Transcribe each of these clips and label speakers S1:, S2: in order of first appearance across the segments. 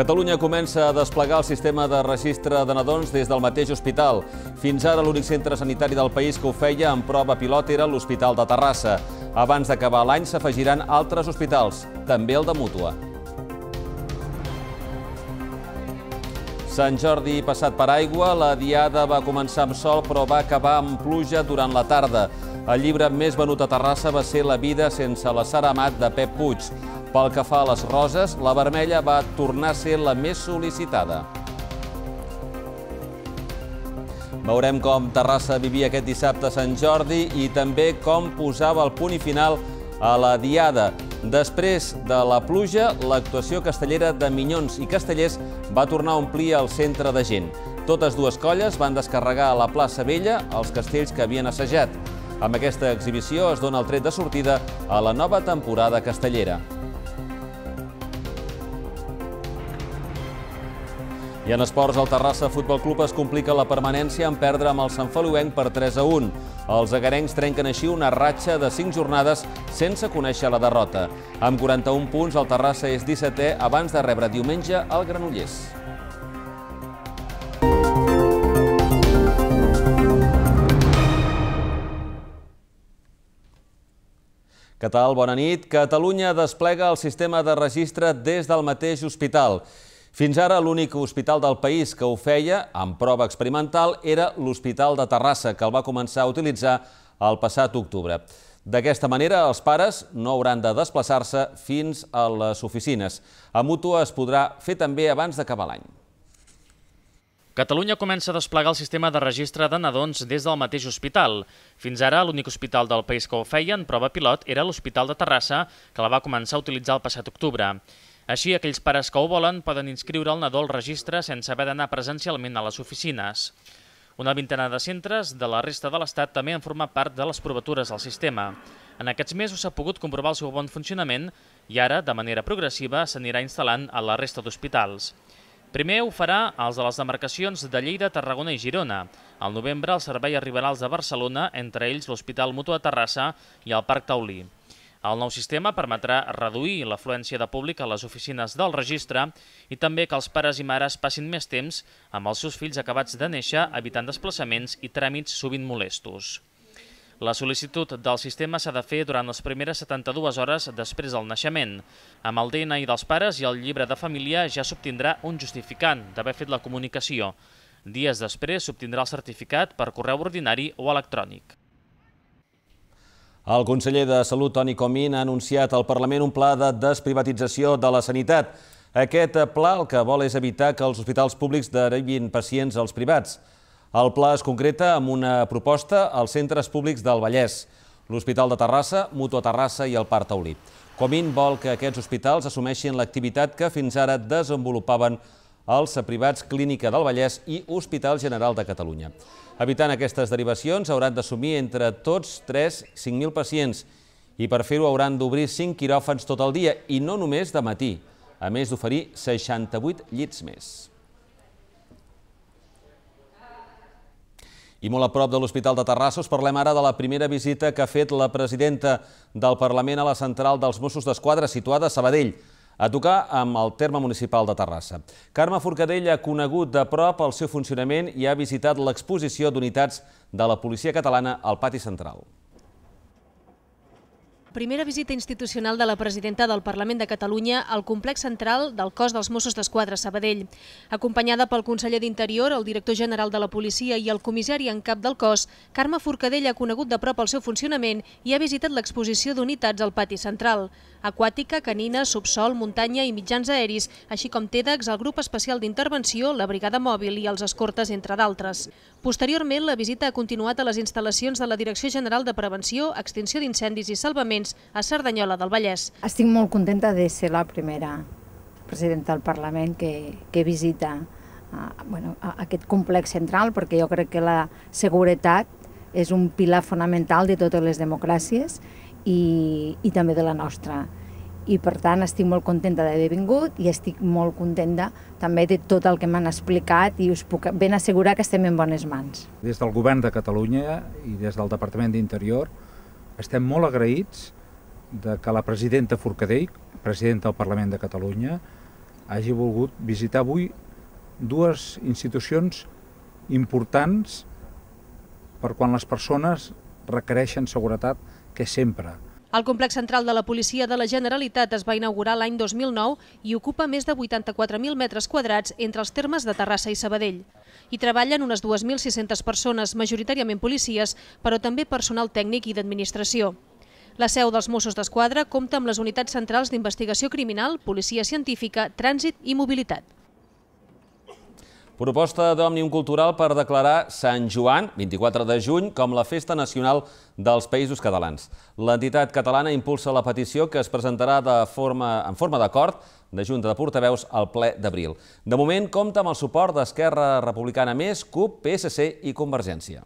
S1: Catalunya comença a desplegar el sistema de registre de nadons des del mateix hospital. Fins ara l'únic centre sanitari del país que ho feia en prova pilot era l'Hospital de Terrassa. Abans d'acabar l'any s'afegiran altres hospitals, també el de Mútua. Sant Jordi passat per aigua, la diada va començar amb sol però va acabar amb pluja durant la tarda. El llibre més venut a Terrassa va ser La vida sense la Sara Amat de Pep Puig. Pel que fa a les roses, la vermella va tornar a ser la més sol·licitada. Veurem com Terrassa vivia aquest dissabte a Sant Jordi i també com posava el punt i final a la Diada. Després de la pluja, l'actuació castellera de Minyons i Castellers va tornar a omplir el centre de gent. Totes dues colles van descarregar a la plaça Vella els castells que havien assajat. Amb aquesta exhibició es dona el tret de sortida a la nova temporada castellera. I en esports, el Terrassa Futbol Club es complica la permanència en perdre amb el Sant Feliuenc per 3 a 1. Els agarencs trenquen així una ratxa de 5 jornades sense conèixer la derrota. Amb 41 punts, el Terrassa és 17è abans de rebre diumenge el Granollers. Què tal? Bona nit. Catalunya desplega el sistema de registre des del mateix hospital. Fins ara, l'únic hospital del país que ho feia, amb prova experimental, era l'Hospital de Terrassa, que el va començar a utilitzar el passat octubre. D'aquesta manera, els pares no hauran de desplaçar-se fins a les oficines. A Mutua es podrà fer també abans d'acabar l'any.
S2: Catalunya comença a desplegar el sistema de registre de nadons des del mateix hospital. Fins ara, l'únic hospital del país que ho feia en prova pilot era l'Hospital de Terrassa, que la va començar a utilitzar el passat octubre. Així, aquells pares que ho volen poden inscriure el nadó al registre sense haver d'anar presencialment a les oficines. Una vintena de centres de la resta de l'Estat també han format part de les provatures del sistema. En aquests mesos s'ha pogut comprovar el seu bon funcionament i ara, de manera progressiva, s'anirà instal·lant a la resta d'hospitals. Primer ho farà als de les demarcacions de Lleida, Tarragona i Girona. Al novembre el servei arribarà als de Barcelona, entre ells l'Hospital Mutu de Terrassa i el Parc Taulí. El nou sistema permetrà reduir l'afluència de públic a les oficines del registre i també que els pares i mares passin més temps amb els seus fills acabats de néixer, evitant desplaçaments i tràmits sovint molestos. La sol·licitud del sistema s'ha de fer durant les primeres 72 hores després del naixement. Amb el DNI dels pares i el llibre de família ja s'obtindrà un justificant d'haver fet la comunicació. Dies després s'obtindrà el certificat per correu ordinari o electrònic.
S1: El conseller de Salut, Toni Comín, ha anunciat al Parlament un pla de desprivatització de la sanitat. Aquest pla el que vol és evitar que els hospitals públics derivin pacients als privats. El pla es concreta amb una proposta als centres públics del Vallès, l'Hospital de Terrassa, a Terrassa i el Parc Taulí. Comín vol que aquests hospitals assumeixin l'activitat que fins ara desenvolupaven als privats Clínica del Vallès i Hospital General de Catalunya. Evitant aquestes derivacions, hauran d'assumir entre tots 3-5.000 pacients i per fer-ho hauran d'obrir 5 quiròfans tot el dia i no només de matí, a més d'oferir 68 llits més. I molt a prop de l'Hospital de Terrassa parlem ara de la primera visita que ha fet la presidenta del Parlament a la central dels Mossos d'Esquadra situada a Sabadell a tocar amb el terme municipal de Terrassa. Carme Forcadell ha conegut de prop el seu funcionament i ha visitat l'exposició d'unitats de la policia catalana al pati central.
S3: Primera visita institucional de la presidenta del Parlament de Catalunya al complex central del cos dels Mossos d'Esquadra Sabadell. Acompanyada pel conseller d'Interior, el director general de la policia i el comissari en cap del cos, Carme Forcadell ha conegut de prop el seu funcionament i ha visitat l'exposició d'unitats al pati central. Aquàtica, canina, subsol, muntanya i mitjans aeris, així com TEDx, el grup especial d'intervenció, la brigada mòbil i els escortes, entre d'altres. Posteriorment, la visita ha continuat a les instal·lacions de la Direcció General de Prevenció, Extinció d'Incendis i Salvament ajuntaments a Cerdanyola del Vallès. Estic molt contenta de ser la primera presidenta del Parlament que, que visita eh, bueno, aquest complex central perquè jo crec que la seguretat és un pilar fonamental de totes les democràcies i, i també de la nostra. I per tant estic molt contenta d'haver vingut i estic molt contenta també de tot el que m'han explicat i us puc ben assegurar que estem en bones mans.
S4: Des del Govern de Catalunya i des del Departament d'Interior estem molt agraïts de que la presidenta Forcadell, presidenta del Parlament de Catalunya, hagi volgut visitar avui dues institucions importants per quan les persones requereixen seguretat, que sempre
S3: el complex central de la policia de la Generalitat es va inaugurar l'any 2009 i ocupa més de 84.000 metres quadrats entre els termes de Terrassa i Sabadell. Hi treballen unes 2.600 persones, majoritàriament policies, però també personal tècnic i d'administració. La seu dels Mossos d'Esquadra compta amb les unitats centrals d'investigació criminal, policia científica, trànsit i mobilitat.
S1: Proposta d'Òmnium Cultural per declarar Sant Joan, 24 de juny, com la Festa Nacional dels Països Catalans. L'entitat catalana impulsa la petició que es presentarà de forma, en forma d'acord de Junta de Portaveus al ple d'abril. De moment, compta amb el suport d'Esquerra Republicana Més, CUP, PSC i Convergència.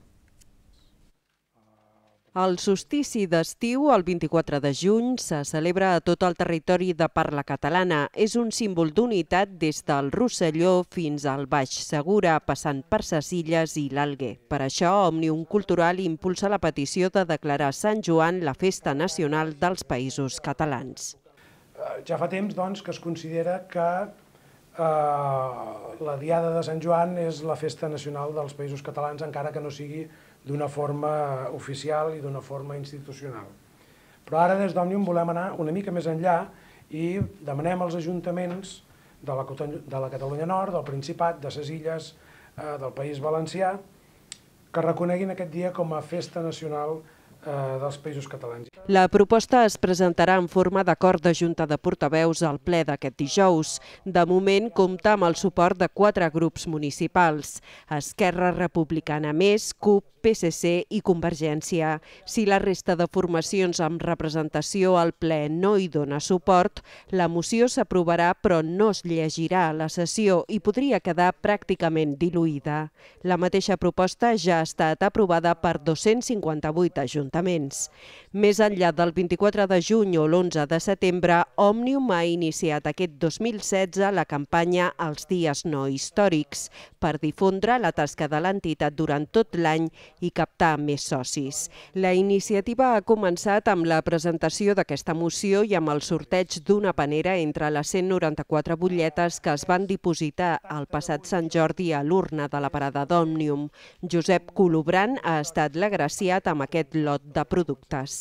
S5: El solstici d'estiu, el 24 de juny, se celebra a tot el territori de parla catalana. És un símbol d'unitat des del Rosselló fins al Baix Segura, passant per ses illes i l'Alguer. Per això, Òmnium Cultural impulsa la petició de declarar Sant Joan la Festa Nacional dels Països Catalans.
S6: Eh, ja fa temps doncs, que es considera que eh, la Diada de Sant Joan és la Festa Nacional dels Països Catalans, encara que no sigui d'una forma oficial i d'una forma institucional. Però ara des d'Òmnium volem anar una mica més enllà i demanem als ajuntaments de la, de la Catalunya Nord, del Principat, de les illes, eh, del País Valencià, que reconeguin aquest dia com a Festa Nacional eh, dels Països Catalans.
S5: La proposta es presentarà en forma d'acord de Junta de Portaveus al ple d'aquest dijous. De moment, compta amb el suport de quatre grups municipals. Esquerra Republicana Més, CUP, PSC i Convergència. Si la resta de formacions amb representació al ple no hi dona suport, la moció s'aprovarà però no es llegirà a la sessió i podria quedar pràcticament diluïda. La mateixa proposta ja ha estat aprovada per 258 ajuntaments. Més enllà del 24 de juny o l'11 de setembre, Òmnium ha iniciat aquest 2016 la campanya Els dies no històrics per difondre la tasca de l'entitat durant tot l'any i captar més socis. La iniciativa ha començat amb la presentació d'aquesta moció i amb el sorteig d'una panera entre les 194 butlletes que es van dipositar el passat Sant Jordi a l'urna de la parada d'Òmnium. Josep Colobran ha estat l'agraciat amb aquest lot de productes.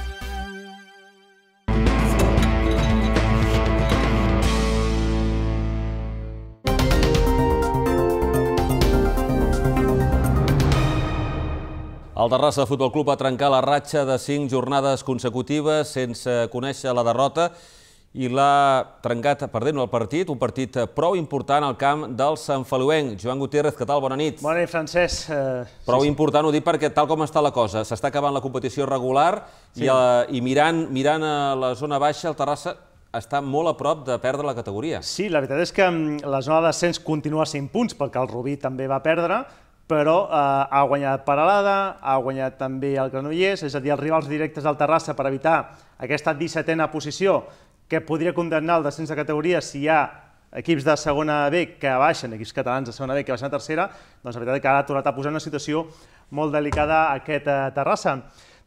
S1: El Terrassa Futbol Club va trencar la ratxa de cinc jornades consecutives sense conèixer la derrota i l'ha trencat perdent el partit, un partit prou important al camp del Sant Feluenc. Joan Gutiérrez, què tal? Bona nit. Bona nit,
S6: Francesc. Eh,
S1: prou important, ho dic perquè tal com està la cosa, s'està acabant la competició regular i, mirant, mirant a la zona baixa, el Terrassa està molt a prop de perdre la categoria.
S6: Sí, la veritat és que mm, la zona d'ascens continua a punts, perquè el Rubí també va perdre, però eh, ha guanyat Paralada, ha guanyat també el Granollers, és a dir, els rivals directes del Terrassa per evitar aquesta 17a posició que podria condemnar el descens de categoria si hi ha equips de segona B que baixen, equips catalans de segona B que baixen a tercera, doncs la veritat és que ara ha tornat a posar una situació molt delicada a aquest eh, Terrassa.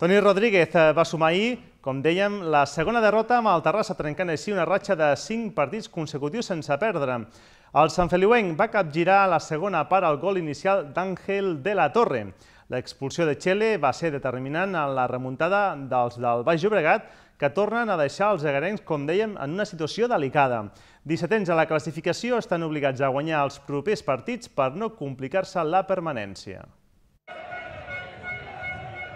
S6: Toni Rodríguez eh, va sumar ahir, com dèiem, la segona derrota amb el Terrassa, trencant així una ratxa de 5 partits consecutius sense perdre. El Sant Feliuenc va capgirar la segona part al gol inicial d'Àngel de la Torre. L'expulsió de Txele va ser determinant en la remuntada dels del Baix Llobregat, que tornen a deixar els agarencs, com dèiem, en una situació delicada. 17 a la classificació estan obligats a guanyar els propers partits per no complicar-se la permanència.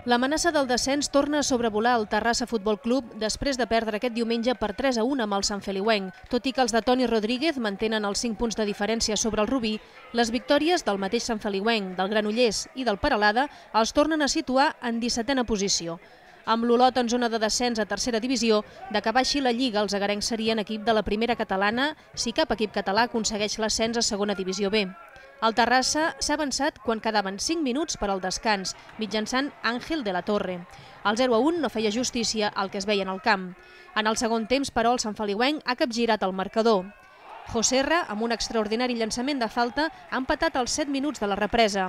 S3: L'amenaça del descens torna a sobrevolar el Terrassa Futbol Club després de perdre aquest diumenge per 3 a 1 amb el Sant Feliuenc. Tot i que els de Toni Rodríguez mantenen els 5 punts de diferència sobre el Rubí, les victòries del mateix Sant Feliuenc, del Granollers i del Paralada els tornen a situar en 17a posició. Amb l'Olot en zona de descens a tercera divisió, de que baixi la Lliga, els agarencs serien equip de la primera catalana si cap equip català aconsegueix l'ascens a segona divisió B. Al Terrassa s'ha avançat quan quedaven 5 minuts per al descans, mitjançant Àngel de la Torre. El 0-1 no feia justícia al que es veia en el camp. En el segon temps, però, el Sant Feliueng ha capgirat el marcador. Joserra, amb un extraordinari llançament de falta, ha empatat els 7 minuts de la represa.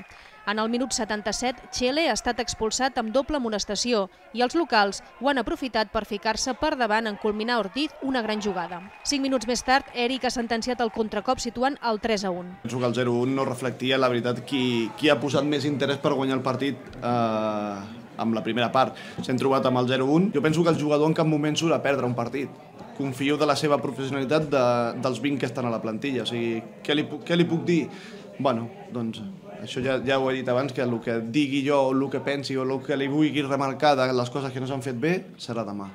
S3: En el minut 77, Chele ha estat expulsat amb doble amonestació i els locals ho han aprofitat per ficar-se per davant en culminar Ortiz una gran jugada. Cinc minuts més tard, Eric ha sentenciat el contracop situant el 3 a 1.
S4: Penso que el 0-1 no reflectia, la veritat, qui, qui ha
S6: posat més interès per guanyar el partit eh, amb la primera part. S'hem trobat amb el 0-1. Jo penso que el jugador en cap moment surt a perdre un partit confio de la seva professionalitat de, dels 20 que estan a la plantilla. O sigui, què li, què li puc dir? Bueno, doncs això ja, ja ho he dit abans, que el que digui jo, el que pensi o el que li vulgui remarcar de les coses que no s'han fet bé, serà demà.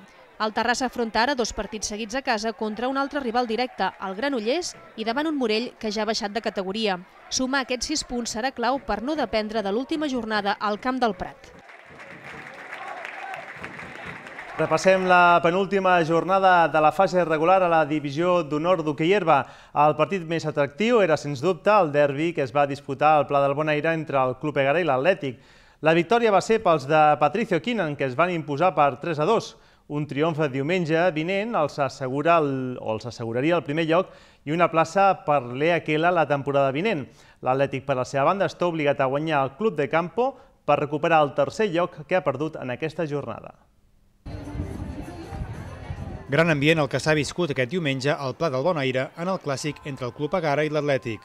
S3: El Terrassa afronta ara dos partits seguits a casa contra un altre rival directe, el Granollers, i davant un Morell que ja ha baixat de categoria. Sumar aquests sis punts serà clau per no dependre de l'última jornada al Camp del Prat.
S6: Repassem la penúltima jornada de la fase regular a la divisió d'honor d'hoquei herba. El partit més atractiu era, sens dubte, el derbi que es va disputar al Pla del Bonaire entre el Club Egara i l'Atlètic. La victòria va ser pels de Patricio Quinan, que es van imposar per 3 a 2. Un triomf de diumenge vinent els, assegura el, o els asseguraria el primer lloc i una plaça per l'EAQL la temporada vinent. L'Atlètic, per la seva banda, està obligat a guanyar el Club de Campo per recuperar el tercer lloc que ha perdut en aquesta jornada.
S4: Gran ambient el que s'ha viscut aquest diumenge al Pla del Aire en el clàssic entre el Club Agara i l'Atlètic,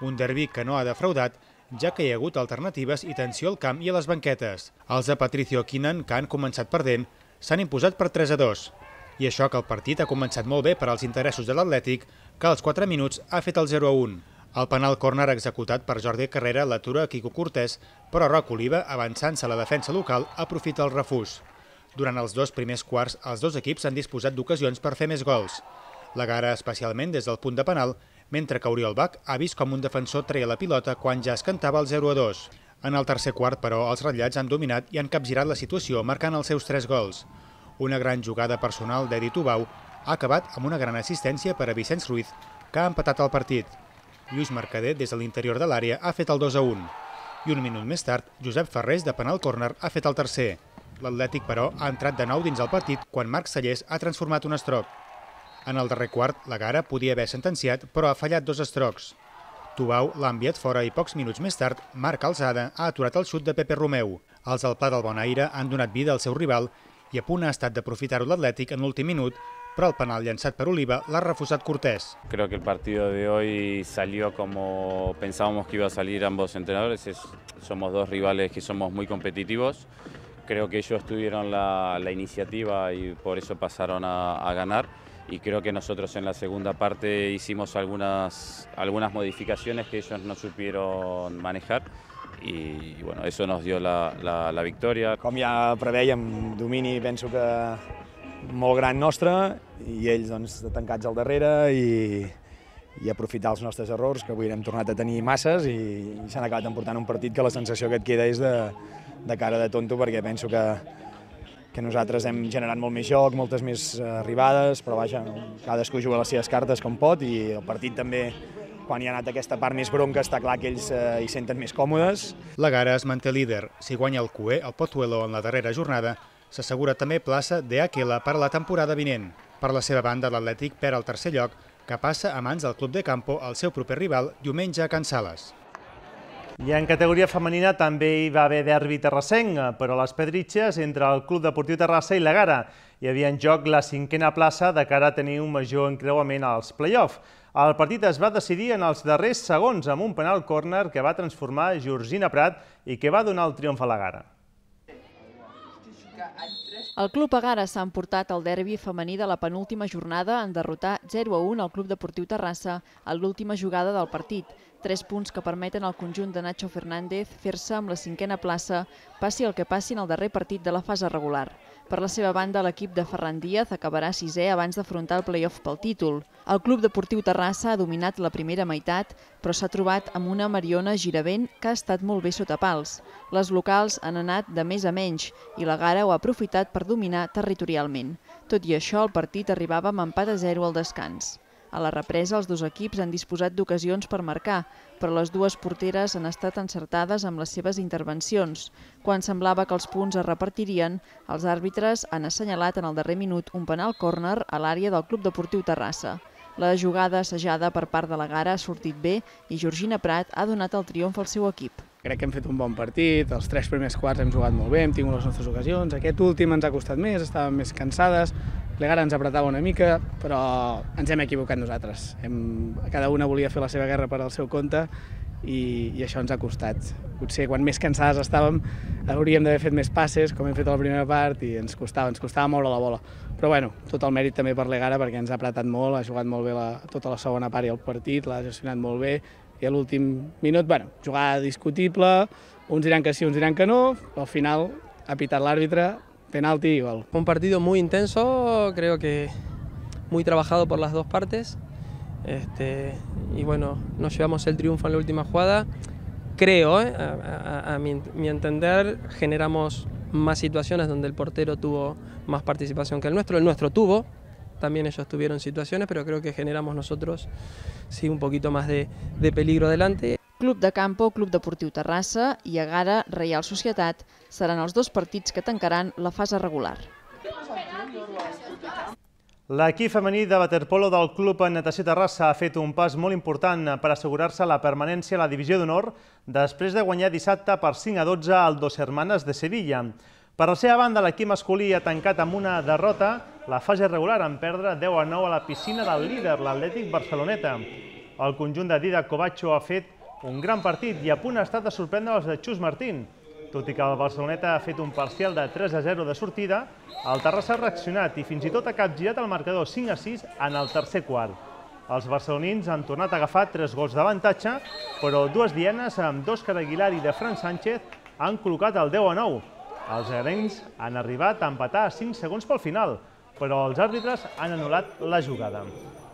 S4: un derbi que no ha defraudat, ja que hi ha hagut alternatives i tensió al camp i a les banquetes. Els de Patricio Quinan, que han començat perdent, s'han imposat per 3 a 2. I això que el partit ha començat molt bé per als interessos de l'Atlètic, que als 4 minuts ha fet el 0 a 1. El penal córner executat per Jordi Carrera l'atura Quico Cortés, però Roc Oliva, avançant-se a la defensa local, aprofita el refús. Durant els dos primers quarts, els dos equips han disposat d'ocasions per fer més gols. La gara especialment des del punt de penal, mentre que Oriol Bach ha vist com un defensor treia la pilota quan ja es cantava el 0-2. En el tercer quart, però, els ratllats han dominat i han capgirat la situació, marcant els seus tres gols. Una gran jugada personal d'Edi Tubau ha acabat amb una gran assistència per a Vicenç Ruiz, que ha empatat el partit. Lluís Mercader, des de l'interior de l'àrea, ha fet el 2-1. I un minut més tard, Josep Ferrés, de penal córner, ha fet el tercer. L'Atlètic, però, ha entrat de nou dins el partit quan Marc Sallés ha transformat un estroc. En el darrer quart, la Gara podia haver sentenciat, però ha fallat dos estrocs. Tubau l'ha enviat fora i pocs minuts més tard, Marc Alzada ha aturat el xut de Pepe Romeu. Els del Pla del Bonaire han donat vida al seu rival i a punt ha estat d'aprofitar-ho l'Atlètic en l'últim minut, però el penal llançat per Oliva l'ha refusat Cortés. Creo que
S1: el partido de hoy salió como pensábamos que iba a salir ambos entrenadores. somos dos rivales que somos muy competitivos. Creo que ellos tuvieron la, la iniciativa y por eso pasaron a, a, ganar. Y creo que nosotros en la segunda parte hicimos algunas, algunas modificaciones que ellos no supieron manejar Y, y bueno, eso nos dio la, la, la victoria.
S4: Com ja preveiem, domini penso que molt gran nostre i ells doncs, tancats al darrere i, i aprofitar els nostres errors, que avui hem tornat a tenir masses i, i s'han acabat emportant un partit que la sensació que et queda és de, de cara de tonto perquè penso que, que nosaltres hem generat molt més joc, moltes més eh, arribades, però vaja, cadascú juga les seves cartes com pot i el partit també quan hi ha anat aquesta part més bronca, està clar que ells eh, hi senten més còmodes. La Gara es manté líder. Si guanya el CUE, el Potuelo en la darrera jornada, s'assegura també plaça d'AQL per la temporada vinent. Per la seva banda, l'Atlètic perd el tercer lloc, que passa a mans
S6: del Club de Campo, el seu proper rival, diumenge a Can Sales. I en categoria femenina també hi va haver derbi terrassenc, però les pedritxes entre el Club Deportiu Terrassa i la Gara. Hi havia en joc la cinquena plaça de cara a tenir un major encreuament als play-off. El partit es va decidir en els darrers segons amb un penal córner que va transformar Georgina Prat i que va donar el triomf a la Gara.
S7: El Club Agara s'ha emportat el derbi femení de la penúltima jornada en derrotar 0-1 al Club Deportiu Terrassa a l'última jugada del partit tres punts que permeten al conjunt de Nacho Fernández fer-se amb la cinquena plaça, passi el que passi en el darrer partit de la fase regular. Per la seva banda, l'equip de Ferran Díaz acabarà sisè abans d'afrontar el play-off pel títol. El club deportiu Terrassa ha dominat la primera meitat, però s'ha trobat amb una Mariona Giravent que ha estat molt bé sota pals. Les locals han anat de més a menys i la Gara ho ha aprofitat per dominar territorialment. Tot i això, el partit arribava amb empat a zero al descans. A la represa, els dos equips han disposat d'ocasions per marcar, però les dues porteres han estat encertades amb les seves intervencions. Quan semblava que els punts es repartirien, els àrbitres han assenyalat en el darrer minut un penal córner a l'àrea del Club Deportiu Terrassa. La jugada assajada per part de la Gara ha sortit bé i Georgina Prat ha donat el triomf al seu equip. Crec que hem fet
S4: un bon partit, els tres primers quarts hem jugat molt bé, hem tingut les nostres ocasions, aquest últim ens ha costat més, estàvem més cansades, l'Egara ens apretava una mica, però ens hem equivocat nosaltres. Hem, cada una volia fer la seva guerra per al seu compte i, i això ens ha costat. Potser quan més cansades estàvem hauríem d'haver fet més passes, com hem fet a la primera part, i ens costava, ens costava moure la bola. Però bueno, tot el mèrit també per l'Egara perquè ens ha apretat molt, ha jugat molt bé la, tota la segona part i el partit, l'ha gestionat molt bé, Y al último minuto, bueno, jugada discutible, uns dirán que sí, uns dirán que no, al final ha la árbitra, penalti igual. Un partido
S5: muy intenso, creo que muy trabajado por las dos partes, este, y bueno, nos llevamos el triunfo en la última jugada. Creo, eh, a, mi entender, generamos más situaciones donde el portero tuvo más participación que el nuestro, el nuestro tuvo, también ellos tuvieron situaciones, pero creo que generamos nosotros sí, un poquito más de, de peligro adelante.
S7: Club de Campo, Club Deportiu Terrassa i Agara Reial Societat seran els dos partits que tancaran la fase regular. L'equip femení de
S6: waterpolo del Club Natació Terrassa ha fet un pas molt important per assegurar-se la permanència a la divisió d'honor després de guanyar dissabte per 5 a 12 al Dos Hermanes de Sevilla. Per la seva banda, l'equip masculí ha tancat amb una derrota la fase regular en perdre 10 a 9 a la piscina del líder, l'Atlètic Barceloneta. El conjunt de Dida Covacho ha fet un gran partit i a punt ha estat de sorprendre els de Xus Martín. Tot i que el Barceloneta ha fet un parcial de 3 a 0 de sortida, el Terrassa ha reaccionat i fins i tot ha capgirat el marcador 5 a 6 en el tercer quart. Els barcelonins han tornat a agafar 3 gols d'avantatge, però dues dienes amb dos Aguilar i de Fran Sánchez han col·locat el 10 a 9. Els agrencs han arribat a empatar a 5 segons pel final, però els àrbitres han anul·lat la jugada.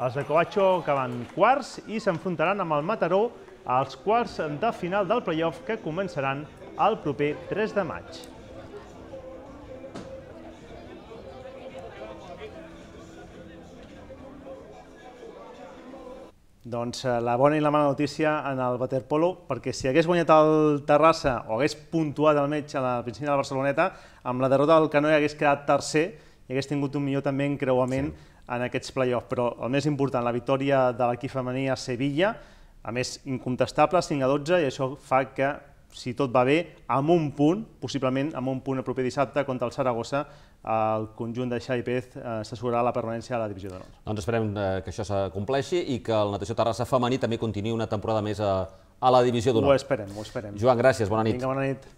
S6: Els de Coacho acaben quarts i s'enfrontaran amb el Mataró als quarts de final del playoff que començaran el proper 3 de maig. Doncs eh, la bona i la mala notícia en el waterpolo, perquè si hagués guanyat el Terrassa o hagués puntuat el metge a la piscina de la Barceloneta, amb la derrota del Canoi hagués quedat tercer, i hagués tingut un millor també encreuament sí. en aquests play-offs. Però el més important, la victòria de l'equip femení a Sevilla, a més, incontestable, 5 a 12, i això fa que si tot va bé, amb un punt, possiblement amb un punt el proper dissabte contra el Saragossa, el conjunt de Xavi Pérez eh, s'assegurarà la permanència a la divisió d'honor.
S1: Doncs esperem eh, que això s'acompleixi i que el Natació Terrassa femení també continuï una temporada més a, a la divisió d'honor. Ho esperem, ho esperem. Joan, gràcies, bona nit. Vinga, bona nit.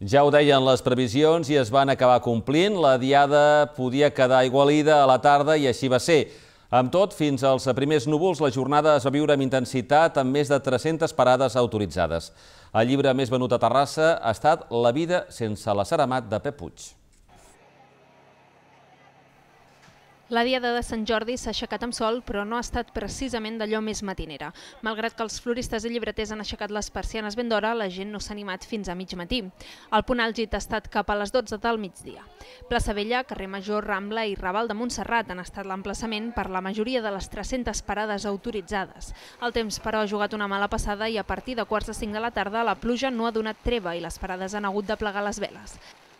S1: Ja ho deien les previsions i es van acabar complint. La diada podia quedar igualida a la tarda i així va ser. Amb tot, fins als primers núvols, la jornada es va viure amb intensitat amb més de 300 parades autoritzades. El llibre més venut a Terrassa ha estat La vida sense la Saramat de Pep Puig.
S8: La diada de Sant Jordi s'ha aixecat amb sol, però no ha estat precisament d'allò més matinera. Malgrat que els floristes i llibreters han aixecat les persianes ben d'hora, la gent no s'ha animat fins a mig matí. El punt àlgid ha estat cap a les 12 del migdia. Plaça Vella, carrer Major, Rambla i Raval de Montserrat han estat l'emplaçament per la majoria de les 300 parades autoritzades. El temps, però, ha jugat una mala passada i a partir de quarts de 5 de la tarda la pluja no ha donat treva i les parades han hagut de plegar les veles.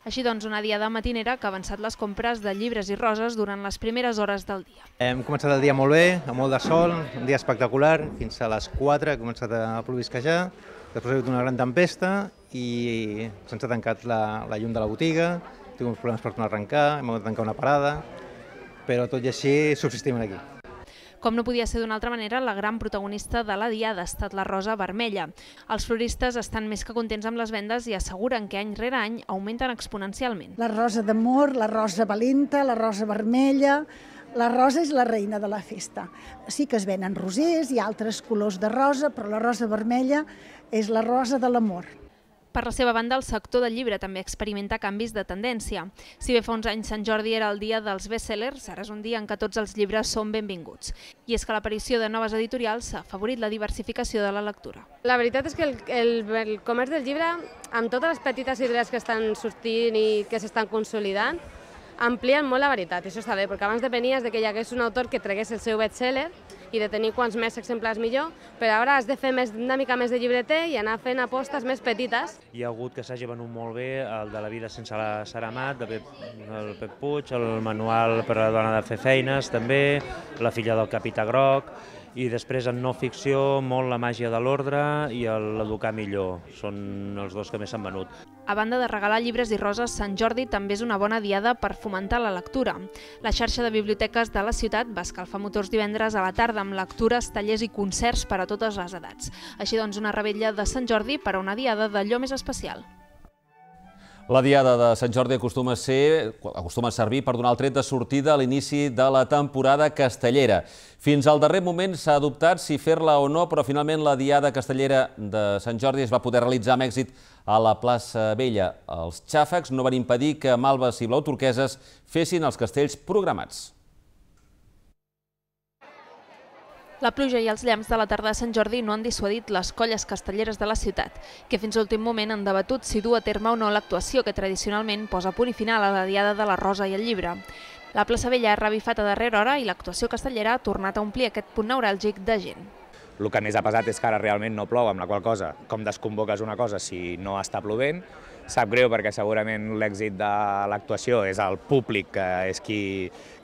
S8: Així doncs, una diada matinera que ha avançat les compres de llibres i roses durant les primeres hores del dia.
S4: Hem començat el dia molt bé, amb molt de sol, un dia espectacular, fins a les 4 ha començat a plovisquejar, després ha hagut una gran tempesta i se'ns ha tancat la, la llum de la botiga, tinc uns problemes per tornar a arrencar, hem hagut de tancar una parada, però tot i així subsistim aquí.
S8: Com no podia ser d'una altra manera, la gran protagonista de la Diada ha estat la rosa vermella. Els floristes estan més que contents amb les vendes i asseguren que any rere any augmenten exponencialment.
S3: La rosa d'amor, la rosa valenta, la rosa vermella, la rosa és la reina de la festa. Sí que es venen rosers i altres colors de rosa, però la rosa vermella és la rosa de l'amor.
S8: Per la seva banda, el sector del llibre també experimenta canvis de tendència. Si bé fa uns anys Sant Jordi era el dia dels bestsellers, ara és un dia en què tots els llibres són benvinguts. I és que l'aparició de noves editorials ha favorit la diversificació de la lectura. La veritat és que el, el, el comerç del llibre,
S3: amb totes les petites idees que estan sortint i que s'estan consolidant, amplien molt la veritat, això està bé, perquè abans depenies de que hi hagués un autor que tregués el seu bestseller i de tenir quants més exemplars millor, però ara has de fer més, una mica més de llibreter i anar fent apostes més petites.
S2: Hi ha hagut que s'hagi venut molt bé el de la vida sense la Saramat, de Pep, el Pep Puig, el manual per a la dona de fer feines també, la filla del Capità Groc, i després en no ficció molt la màgia de l'ordre i l'educar millor. Són els dos que més s'han venut.
S8: A banda de regalar llibres i roses, Sant Jordi també és una bona diada per fomentar la lectura. La xarxa de biblioteques de la ciutat va escalfar motors divendres a la tarda amb lectures, tallers i concerts per a totes les edats. Així doncs, una rebetlla de Sant Jordi per a una diada d'allò més especial.
S1: La diada de Sant Jordi acostuma a, ser, acostuma a servir per donar el tret de sortida a l'inici de la temporada castellera. Fins al darrer moment s'ha adoptat si fer-la o no, però finalment la diada castellera de Sant Jordi es va poder realitzar amb èxit a la plaça Vella. Els xàfecs no van impedir que malves i blau turqueses fessin els castells programats.
S8: La pluja i els llams de la tarda de Sant Jordi no han dissuadit les colles castelleres de la ciutat, que fins a l'últim moment han debatut si du a terme o no l'actuació que tradicionalment posa punt i final a la Diada de la Rosa i el Llibre. La plaça Vella ha revifat a darrera hora i l'actuació castellera ha tornat a omplir aquest punt neuràlgic de gent.
S4: El que més ha passat és que ara realment no plou, amb la qual cosa, com desconvoques una cosa si no està plovent, Sap greu perquè segurament l'èxit de l'actuació és el públic, que és qui,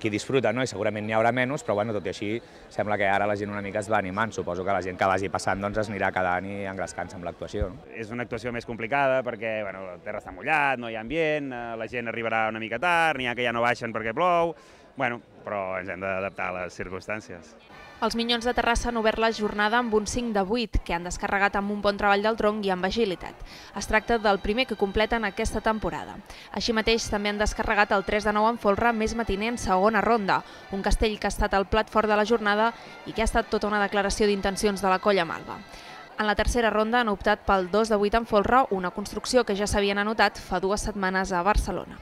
S4: qui disfruta, no? i segurament n'hi haurà menys, però bueno, tot i així sembla que ara la gent una mica es va animant. Suposo que la gent que vagi passant doncs, es anirà quedant i engrescant-se amb l'actuació. No? És una actuació més complicada perquè bueno, la terra està mullat, no hi ha ambient, eh, la gent arribarà una mica tard, n'hi ha que ja no baixen perquè plou, bueno, però ens hem d'adaptar a les circumstàncies.
S8: Els Minyons de Terrassa han obert la jornada amb un 5 de 8, que han descarregat amb un bon treball del tronc i amb agilitat. Es tracta del primer que completen aquesta temporada. Així mateix també han descarregat el 3 de 9 en folre més matiner en segona ronda, un castell que ha estat el plat fort de la jornada i que ha estat tota una declaració d'intencions de la colla malva. En la tercera ronda han optat pel 2 de 8 en folre, una construcció que ja s'havien anotat fa dues setmanes a Barcelona.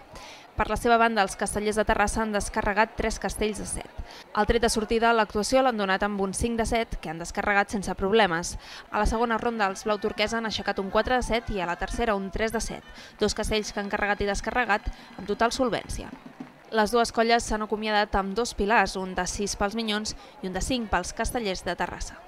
S8: Per la seva banda, els castellers de Terrassa han descarregat 3 castells de 7. El tret de sortida l'actuació l'han donat amb un 5 de 7 que han descarregat sense problemes. A la segona ronda els blau turquesa han aixecat un 4 de 7 i a la tercera un 3 de 7, dos castells que han carregat i descarregat amb total solvència. Les dues colles s'han acomiadat amb dos pilars, un de 6 pels Minyons i un de 5 pels castellers de Terrassa.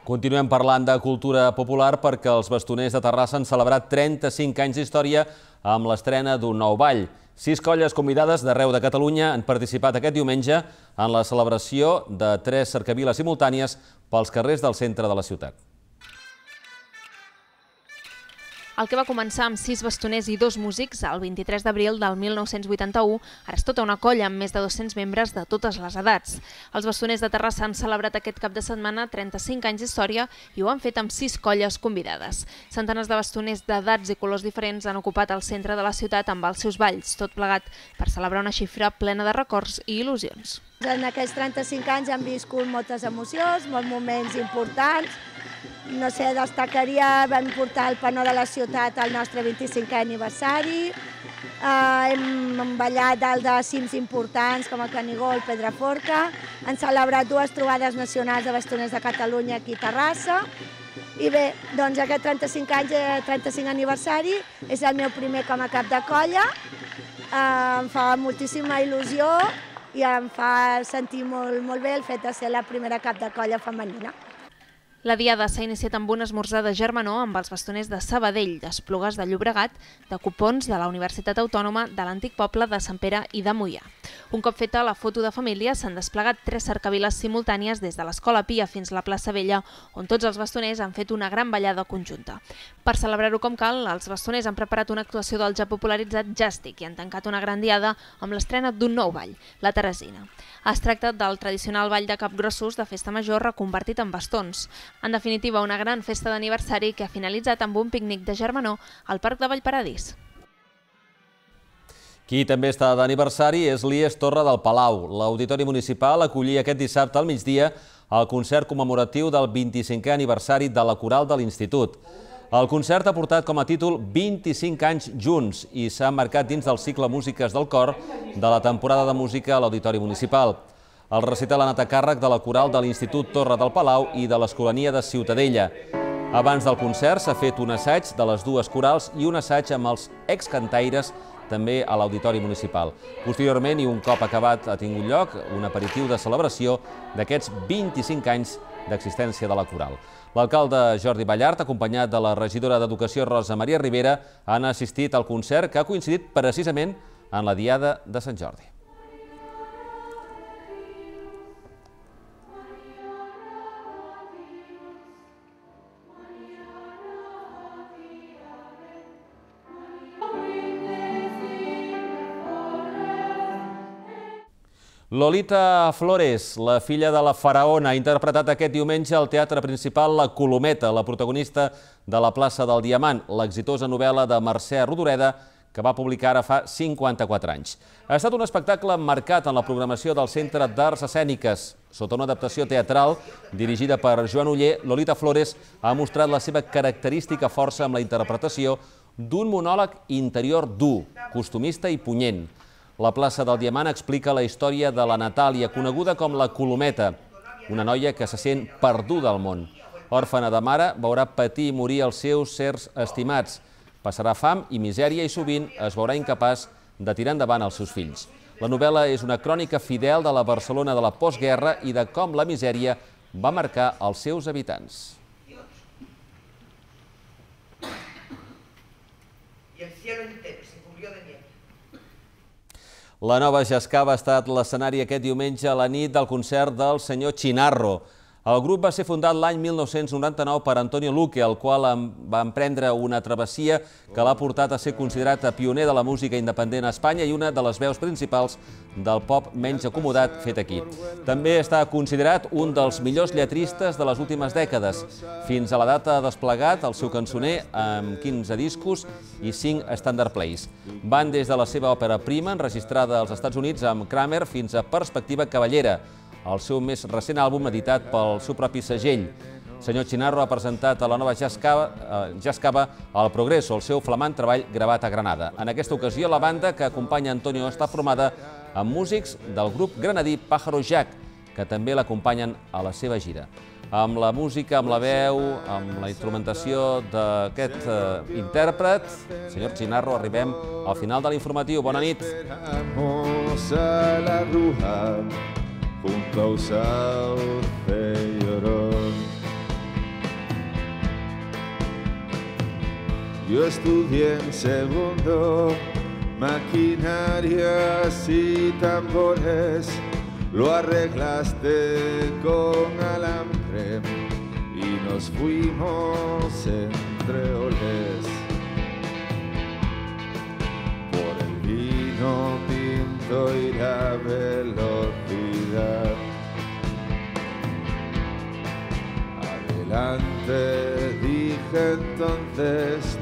S1: Continuem parlant de cultura popular perquè els bastoners de Terrassa han celebrat 35 anys d'història amb l'estrena d'un nou ball. Sis colles convidades d'arreu de Catalunya han participat aquest diumenge en la celebració de tres cercaviles simultànies pels carrers del centre de la ciutat.
S8: El que va començar amb sis bastoners i dos músics el 23 d'abril del 1981, ara és tota una colla amb més de 200 membres de totes les edats. Els bastoners de Terrassa han celebrat aquest cap de setmana 35 anys d'història i ho han fet amb sis colles convidades. Centenes de bastoners d'edats i colors diferents han ocupat el centre de la ciutat amb els seus valls, tot plegat per celebrar una xifra plena de records i il·lusions.
S3: En aquests 35 anys hem viscut moltes emocions, molts moments importants, no sé, destacaria, vam portar el panó de la ciutat al nostre 25è aniversari, eh, hem ballat dalt de cims importants com el Canigol, Pedraforca, han celebrat dues trobades nacionals de bastoners de Catalunya aquí a Terrassa, i bé, doncs aquest 35 anys, 35 eh, aniversari, és el meu primer com a cap de colla, eh, em fa moltíssima il·lusió i em fa sentir molt, molt bé el fet de ser la primera cap de colla femenina.
S8: La diada s'ha iniciat amb un esmorzar de germanor amb els bastoners de Sabadell, d'Esplugues de Llobregat, de Cupons, de la Universitat Autònoma, de l'antic poble de Sant Pere i de Mollà. Un cop feta la foto de família, s'han desplegat tres cercaviles simultànies des de l'Escola Pia fins la plaça Vella, on tots els bastoners han fet una gran ballada conjunta. Per celebrar-ho com cal, els bastoners han preparat una actuació del ja popularitzat Jàstic i han tancat una gran diada amb l'estrena d'un nou ball, la Teresina. Es tracta del tradicional ball de capgrossos de festa major reconvertit en bastons. En definitiva, una gran festa d'aniversari que ha finalitzat amb un pícnic de germanor al Parc de Vallparadís.
S1: Qui també està d'aniversari és l'IES Torre del Palau. L'Auditori Municipal acollia aquest dissabte al migdia el concert commemoratiu del 25è aniversari de la coral de l'Institut. El concert ha portat com a títol 25 anys junts i s'ha marcat dins del cicle Músiques del Cor de la temporada de música a l'Auditori Municipal. El recital ha anat a càrrec de la coral de l'Institut Torre del Palau i de l'Escolania de Ciutadella. Abans del concert s'ha fet un assaig de les dues corals i un assaig amb els excantaires també a l'Auditori Municipal. Posteriorment, i un cop acabat, ha tingut lloc un aperitiu de celebració d'aquests 25 anys d'existència de la coral. L'alcalde Jordi Ballart, acompanyat de la regidora d'Educació Rosa Maria Rivera, han assistit al concert que ha coincidit precisament en la Diada de Sant Jordi. Lolita Flores, la filla de la faraona, ha interpretat aquest diumenge al teatre principal La Colometa, la protagonista de La plaça del Diamant, l'exitosa novel·la de Mercè Rodoreda, que va publicar ara fa 54 anys. Ha estat un espectacle marcat en la programació del Centre d'Arts Escèniques. Sota una adaptació teatral dirigida per Joan Uller, Lolita Flores ha mostrat la seva característica força amb la interpretació d'un monòleg interior dur, costumista i punyent. La plaça del Diamant explica la història de la Natàlia, coneguda com la Colometa, una noia que se sent perduda al món. Òrfana de mare, veurà patir i morir els seus sers estimats. Passarà fam i misèria i sovint es veurà incapaç de tirar endavant els seus fills. La novel·la és una crònica fidel de la Barcelona de la postguerra i de com la misèria va marcar els seus habitants.
S2: I el cielo entero
S1: la nova Jascava ha estat l'escenari aquest diumenge a la nit del concert del senyor Chinarro, el grup va ser fundat l'any 1999 per Antonio Luque, el qual va emprendre una travessia que l'ha portat a ser considerat pioner de la música independent a Espanya i una de les veus principals del pop menys acomodat fet aquí. També està considerat un dels millors lletristes de les últimes dècades. Fins a la data ha desplegat el seu cançoner amb 15 discos i 5 standard plays. Van des de la seva òpera prima, enregistrada als Estats Units amb Kramer, fins a Perspectiva Cavallera, el seu més recent àlbum editat pel seu propi segell. Senyor Xinarro ha presentat a la nova Jascava Cava, eh, Jazz el Progreso, el seu flamant treball gravat a Granada. En aquesta ocasió, la banda que acompanya Antonio està formada amb músics del grup granadí Pájaro Jack, que també l'acompanyen a la seva gira. Amb la música, amb la veu, amb la instrumentació d'aquest eh, intèrpret, senyor Xinarro, arribem al final de l'informatiu. Bona nit. Esperamos a la bruja. de llorón Yo estudié en segundo maquinarias y tambores, lo arreglaste con alambre y nos fuimos entre oles
S7: por el vino pinto y
S1: la velocidad. delante. Dije entonces,